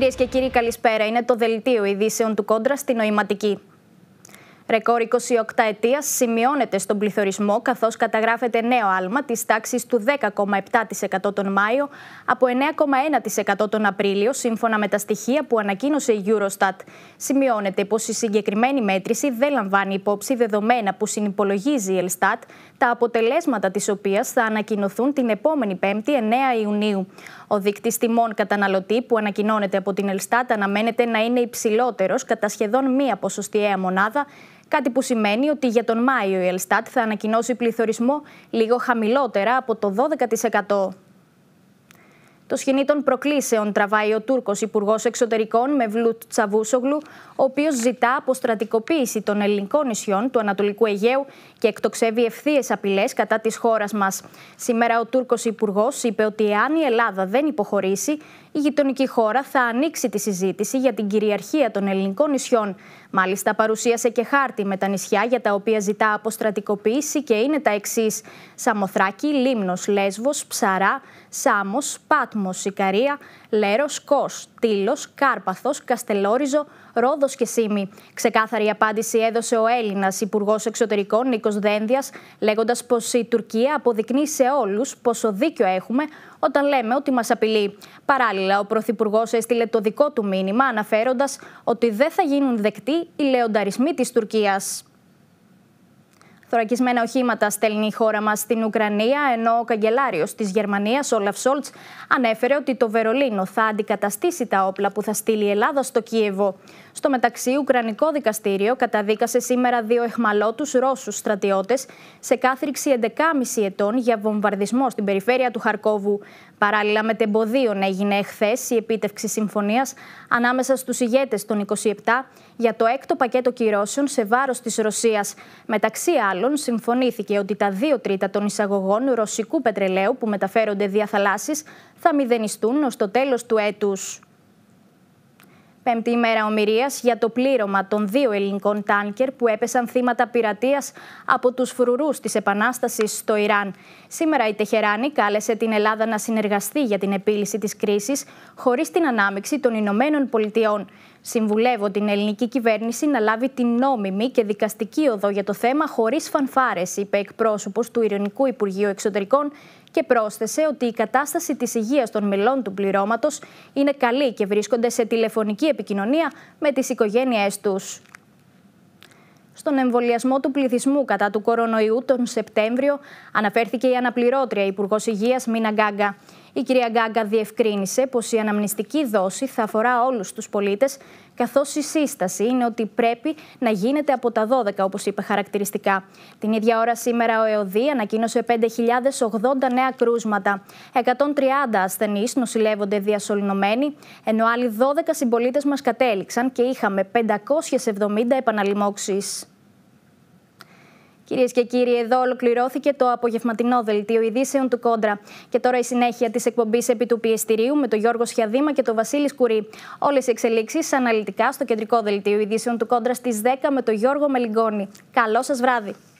Κυρίες και κύριοι, καλησπέρα. Είναι το δελτίο ειδήσεων του Κόντρα στην Νοηματική. Ρεκόρ 28 ετία σημειώνεται στον πληθωρισμό, καθώς καταγράφεται νέο άλμα της τάξης του 10,7% τον Μάιο από 9,1% τον Απρίλιο, σύμφωνα με τα στοιχεία που ανακοίνωσε η Eurostat. Σημειώνεται πως η συγκεκριμένη μέτρηση δεν λαμβάνει υπόψη δεδομένα που συνυπολογίζει η Ελστάτ, τα αποτελέσματα της οποίας θα ανακοινωθούν την επόμενη 5η 9 Ιουνίου. Ο δείκτης τιμών καταναλωτή που ανακοινώνεται από την Ελστάτ αναμένεται να είναι υψηλότερος κατά σχεδόν μία ποσοστιαία μονάδα Κάτι που σημαίνει ότι για τον Μάιο η Ελστάτ θα ανακοινώσει πληθωρισμό λίγο χαμηλότερα από το 12% το σχοινί των προκλήσεων τραβάει ο Τούρκος Υπουργός Εξωτερικών με Μευλούτ Τσαβούσογλου, ο οποίος ζητά αποστρατικοποίηση των ελληνικών νησιών του Ανατολικού Αιγαίου και εκτοξεύει ευθείες απειλές κατά της χώρας μας. Σήμερα ο Τούρκος Υπουργός είπε ότι εάν η Ελλάδα δεν υποχωρήσει, η γειτονική χώρα θα ανοίξει τη συζήτηση για την κυριαρχία των ελληνικών νησιών. Μάλιστα, παρουσίασε και χάρτη με τα νησιά για τα οποία ζητά αποστρατικοποίηση και είναι τα εξής: Σαμοθράκη, Λίμνος, Λέσβος, Ψαρά, Σάμος, Πάτμος. Μοσικαρία, Σικαρία, Λέρος, Κος, Τήλο, Καστελόριζο, Ρόδος και Σίμη. Ξεκάθαρη απάντηση έδωσε ο Έλληνας Υπουργός Εξωτερικών Νίκος Δένδιας, λέγοντας πως η Τουρκία αποδεικνύει σε όλους πόσο δίκιο έχουμε όταν λέμε ότι μας απειλεί. Παράλληλα, ο Πρωθυπουργός έστειλε το δικό του μήνυμα, αναφέροντας ότι δεν θα γίνουν δεκτοί οι λεονταρισμοί της Τουρκίας. Θωρακισμένα οχήματα στέλνει η χώρα μας στην Ουκρανία, ενώ ο καγκελάριος της Γερμανίας, Όλαφ Σόλτ, ανέφερε ότι το Βερολίνο θα αντικαταστήσει τα όπλα που θα στείλει η Ελλάδα στο Κίεβο. Στο μεταξύ, Ουκρανικό δικαστήριο καταδίκασε σήμερα δύο εχμαλώτους Ρώσους στρατιώτες σε κάθριξη 11,5 ετών για βομβαρδισμό στην περιφέρεια του Χαρκόβου. Παράλληλα, με τεμποδίων έγινε εχθές η επίτευξη συμφωνίας ανάμεσα στους ηγέτες των 27 για το έκτο πακέτο κυρώσεων σε βάρος της Ρωσίας. Μεταξύ άλλων, άλλων, συμφωνήθηκε ότι τα δύο τρίτα των εισαγωγών ρωσικού πετρελαίου που μεταφέρονται δια θαλάσσης θα μηδενιστούν ως το τέλος του έτους. Πέμπτη ημέρα ομοιρίας για το πλήρωμα των δύο ελληνικών τάνκερ που έπεσαν θύματα πειρατείας από τους φρουρούς της Επανάστασης στο Ιράν. Σήμερα η Τεχεράνη κάλεσε την Ελλάδα να συνεργαστεί για την επίλυση της κρίσης χωρίς την ανάμειξη των Ηνωμένων Πολιτειών. Συμβουλεύω την ελληνική κυβέρνηση να λάβει την νόμιμη και δικαστική οδό για το θέμα χωρίς φανφάρες, είπε εκπρόσωπος του Ειρηνικού Υπουργείου Εξωτερικών και πρόσθεσε ότι η κατάσταση της υγείας των μελών του πληρώματος είναι καλή και βρίσκονται σε τηλεφωνική επικοινωνία με τις οικογένειές τους. Στον εμβολιασμό του πληθυσμού κατά του κορονοϊού τον Σεπτέμβριο αναφέρθηκε η αναπληρώτρια Υπουργός Υγείας Μίνα Γκάγκα. Η κυρία Γκάγκα διευκρίνησε πως η αναμνηστική δόση θα αφορά όλους τους πολίτες, καθώς η σύσταση είναι ότι πρέπει να γίνεται από τα 12, όπως είπε χαρακτηριστικά. Την ίδια ώρα σήμερα ο ΕΟΔΗ ανακοίνωσε 5.080 νέα κρούσματα. 130 ασθενείς νοσηλεύονται διασωληνωμένοι, ενώ άλλοι 12 συμπολίτες μας κατέληξαν και είχαμε 570 επαναλημώξεις. Κυρίες και κύριοι, εδώ ολοκληρώθηκε το απογευματινό δελτίο ειδήσεων του Κόντρα. Και τώρα η συνέχεια της εκπομπής επί του πιεστηρίου με τον Γιώργο Σιαδήμα και τον Βασίλη Σκουρή. Όλες οι εξελίξεις αναλυτικά στο κεντρικό δελτίο ειδήσεων του Κόντρα στις 10 με τον Γιώργο Μελιγκόνη. Καλό σας βράδυ.